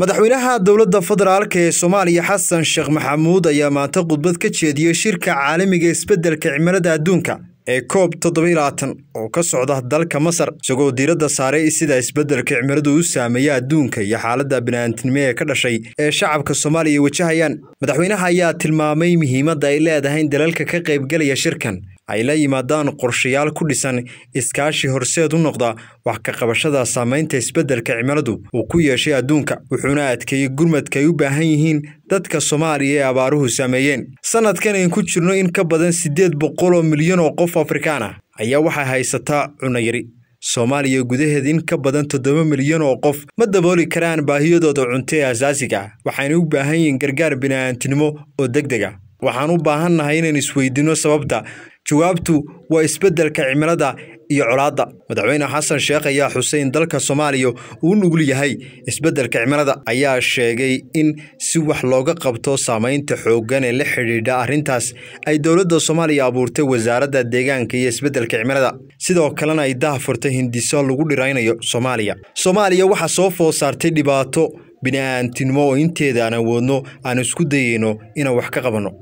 madaxweynaha dowladda federaalk ee soomaaliya xasan sheekh maxamuud ayaa maanta khudbad ka jeediyey shirka caalamiga isbeddelka cimilada adduunka ee koob toddobayaatan oo ka socda dalka masar isagoo diiradda saaray sida isbeddelka cimiladu u saameeya adduunka iyo xaaladda bini'aadnimo ee ka dhashay ee shacabka soomaaliya wajahayaan madaxweynaha ayaa tilmaamay muhiimadda ay leedahay in dalalka ka qaybgalaya shirkan ay la yimaadaan qorshayaal ku dhisan iskaashi horseed u noqda wax ka qabashada saamaynta isbeddelka cimiladu uu ku yeeshay adduunka wuxuuna adkeeyey gurmadka ay u baahan yihiin dadka soomaaliya ee abaaruhu saameeyeen sanadkan ayn ku jirno in ka badan siddeed boqol oo milyan oo qof afrikaan ah ayaa waxaa haysataa cunayari soomaaliya gudaheed in ka badan toddoba milyan oo qof ma dabooli karaan baahiyadooda cunto ee asaasiga ah waxaanay u baahan yihiin gargaar bini'aantinimo oo deg dega ah. waxaan u baahannahay inaan isweydiino sababta jawaabtu waa isbeddelka cimilada iyo colaadda madaxweyne xasan sheekh ayaa xuseyn dalka soomaaliya uu nugul yahay isbeddelka cimilada ayaa sheegay in si wax looga qabto saamaynta xooggan ee la xidhiidha arrintaas ay dowladda soomaaliya abuurtay wasaaradda deegaanka iyo isbeddelka cimilada sidoo kalena ay dah furtay hindiso lagu dhiraynayo soomaaliya soomaaliya waxaa soo foosaartay saartay dhibaato bini'aantinimo oo inteeda aan awoodno aan isku dayeyno inaan wax ka qabanno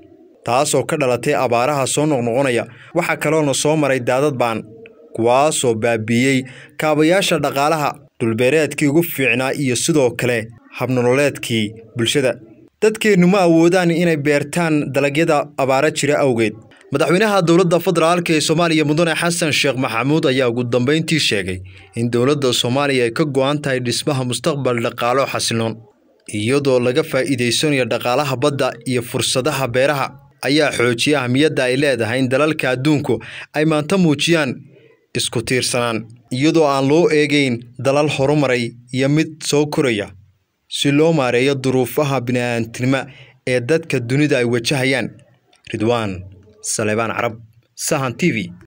taasoo ka dhalatay abaaraha soo noqnoqonaya waxaa kaloona soo maray daadad baan kuwaasoo baabiiyey kaabayaasha dhaqaalaha dulbeereedkii ugu fiicnaa iyo sidoo kale habnololeedkii bulshada dadkeennu ma awoodaan inay beertaan dalagyada abaaro jira awgeed madaxweynaha dowladda federaalka ee soomaaliya mudane xasan sheekh maxamuud ayaa ugu dambayntii sheegay in dowladda soomaaliya ay ka go'an tahay dhismaha mustaqbal dhaqaalo xasiloon iyadoo laga faa'iidaysanayo dhaqaalaha badda iyo fursadaha beeraha ayaa xoojiya ahmiyadda ay leedahay in dalalka adduunku ay maanta muujiyaan isku tiirsanaan iyadoo aan loo eegayn dalal horumaray iyo mid soo koraya si loo maareeyo duruufaha bini'aadamtinimo ee dadka dunida ay wajahayaan ridwaan saleebaan carab sahan t v